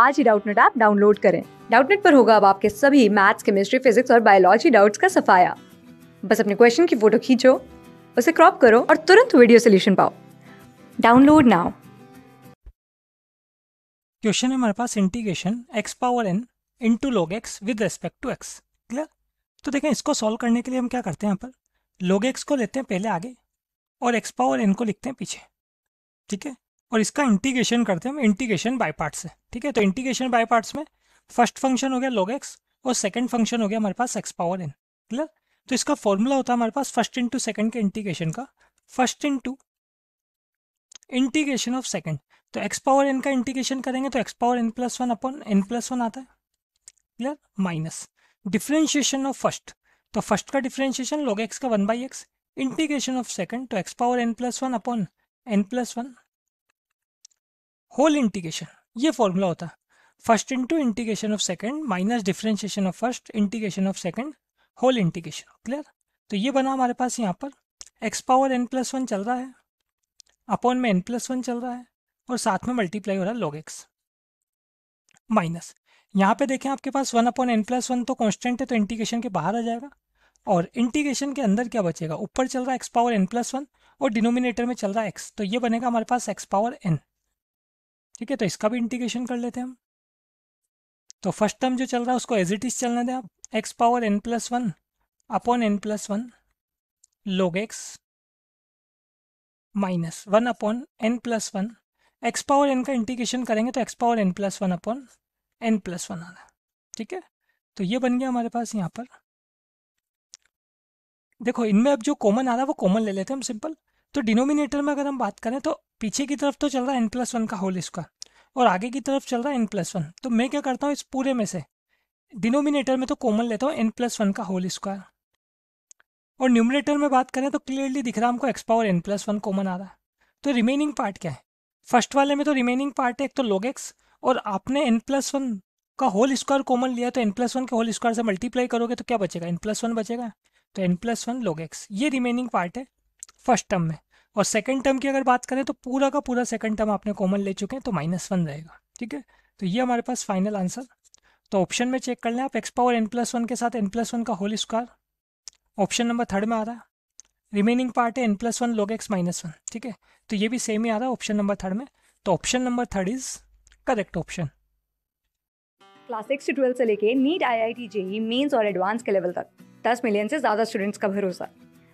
आज ही Doubtnut app download करें डाउटनेट पर होगा अब आपके सभी मैथ्स केमिस्ट्री फिजिक्स और बायोलॉजी डाउट्स का सफाया बस अपने क्वेश्चन की फोटो खींचो उसे क्रॉप करो और तुरंत वीडियो सोल्यूशन पाओ डाउनलोड नाउ क्वेश्चन है हमारे पास integration x power n into log x with respect to x clear तो देखें इसको सॉल्व करने के लिए हम क्या करते हैं यहाँ पर लॉग एक्स को लेते हैं पहले आगे और एक्स पावर एन को लिखते हैं पीछे ठीक है और इसका इंटीग्रेशन करते हैं हम इंटीग्रेशन बाय पार्ट्स से ठीक है तो इंटीग्रेशन बाय पार्ट्स में फर्स्ट फंक्शन हो गया लॉग एक्स और सेकंड फंक्शन हो गया हमारे पास एक्स पावर एन क्लियर तो इसका फॉर्मूला होता है हमारे पास फर्स्ट इंटू सेकंड के इंटीग्रेशन का first into integration of second तो एक्स पावर एन का इंटीग्रेशन करेंगे तो x power n plus one upon n plus one आता है clear minus differentiation of first तो फर्स्ट का डिफ्रेंशिएशन लॉग एक्स का one by x integration of second तो x power n plus one upon n plus one whole integration ये formula होता है first into integration of second minus differentiation of first integration of second whole integration clear तो ये बना हमारे पास यहाँ पर x power n plus one चल रहा है अपॉन में एन प्लस वन चल रहा है और साथ में मल्टीप्लाई हो रहा है लॉग एक्स माइनस यहाँ पे देखें आपके पास one upon n plus one तो कॉन्स्टेंट है तो इंटीग्रेशन के बाहर आ जाएगा और इंटीग्रेशन के अंदर क्या बचेगा ऊपर चल रहा है x power n plus one और डिनोमिनेटर में चल रहा है एक्स तो ये बनेगा हमारे पास एक्स पावर एन ठीक है तो इसका भी इंटीग्रेशन कर लेते हैं हम तो फर्स्ट टर्म जो चल रहा है उसको एज इट इज चलने दें आप x power n plus one upon n plus one log x minus one upon n plus one x power n का इंटीग्रेशन करेंगे तो x power n plus one upon n plus one आ रहा है ठीक है तो ये बन गया हमारे पास यहाँ पर देखो इनमें अब जो कॉमन आ रहा है वो कॉमन ले लेते हैं हम सिंपल तो डिनोमिनेटर में अगर हम बात करें तो पीछे की तरफ तो चल रहा है एन प्लस वन का होल स्क्वायर और आगे की तरफ चल रहा है एन प्लस वन तो मैं क्या करता हूँ इस पूरे में से डिनोमिनेटर में तो कॉमन लेता हूँ एन प्लस वन का होल स्क्वायर और न्यूमिनेटर में बात करें तो क्लियरली दिख रहा है हमको x power n plus one common आ रहा है तो रिमेनिंग पार्ट क्या है फर्स्ट वाले में तो रिमेनिंग पार्ट है एक तो लॉग एक्स और आपने एन प्लस वन का होल स्क्वायर कॉमन लिया तो एन प्लस वन के होल स्क्वायर से मल्टीप्लाई करोगे तो क्या बचेगा एन प्लस वन बचेगा तो n plus one log x ये रिमेनिंग पार्ट है फर्स्ट टर्म में और सेकंड टर्म की अगर बात करें तो पूरा का पूरा सेकंड टर्म आपने कॉमन ले चुके हैं तो माइनस वन रहेगा ठीक है तो ये हमारे पास फाइनल आंसर तो ऑप्शन में चेक कर लें आप x power n plus one के साथ एन प्लस वन का whole square option number third में आ रहा है रिमेनिंग पार्ट है n plus one log x minus one ठीक है तो ये भी सेम ही आ रहा है ऑप्शन नंबर थर्ड में तो option number third is correct option class six से ट्वेल्थ से लेके NEET I I T JEE Mains और एडवांस के लेवल तक दस मिलियन से ज़्यादा स्टूडेंट्स का भरोसा